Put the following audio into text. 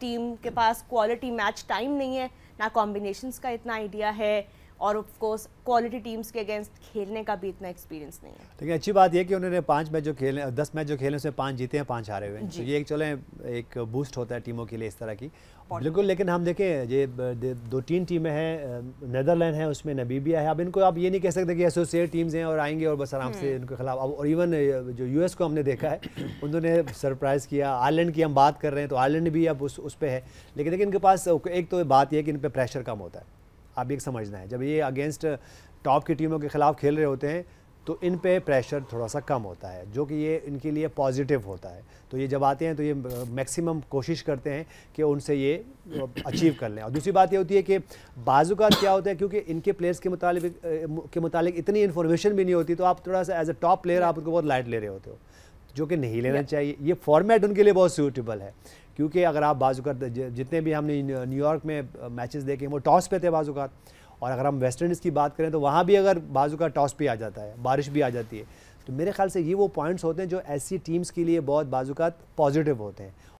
Team के पास quality match time नहीं है ना कॉम्बिनेशंस का इतना आइडिया है और ऑफकोर्स क्वालिटी टीम्स के अगेंस्ट खेलने का भी इतना एक्सपीरियंस नहीं है लेकिन अच्छी बात यह कि उन्होंने पाँच मैच जो खेले दस मैच जो खेले उसमें पाँच जीते हैं पाँच हारे हुए हैं तो ये एक चले एक बूस्ट होता है टीमों के लिए इस तरह की बिल्कुल लेकिन हम देखें ये दो तीन टीमें हैं नदरलैंड है उसमें नबीबिया है अब इनको आप ये नहीं कह सकते कि एसोसिएट टीम्स हैं और आएंगे और बस आराम से हम्म। इनके खिलाफ अब और इवन जो यूएस को हमने देखा है उन्होंने सरप्राइज़ किया आयरलैंड की हम बात कर रहे हैं तो आयरलैंड भी अब उस उस पर है लेकिन देखिए इनके पास एक तो बात यह कि इन पर प्रेशर कम होता है आप एक समझना है जब ये अगेंस्ट टॉप की टीमों के खिलाफ खेल रहे होते हैं तो इन पे प्रेशर थोड़ा सा कम होता है जो कि ये इनके लिए पॉजिटिव होता है तो ये जब आते हैं तो ये मैक्सिमम कोशिश करते हैं कि उनसे ये अचीव कर लें और दूसरी बात ये होती है कि बाजूकात क्या होता है क्योंकि इनके प्लेयर्स के मुताबिक के मुतालिक इतनी इन्फॉर्मेशन भी नहीं होती तो आप थोड़ा सा एज ए टॉप प्लेयर आप उनको बहुत लाइट ले रहे होते हो जो कि नहीं लेना चाहिए ये फॉर्मेट उनके लिए बहुत सूटेबल है क्योंकि अगर आप बाजूकात जितने भी हमने न्यूयॉर्क में मैचेस देखे वो टॉस पे थे बाजूकात और अगर हम वेस्ट इंडीज़ की बात करें तो वहाँ भी अगर बाजूकात टॉस पे आ जाता है बारिश भी आ जाती है तो मेरे ख्याल से ये वो पॉइंट्स होते हैं जो ऐसी टीम्स के लिए बहुत बाजूक पॉजिटिव होते हैं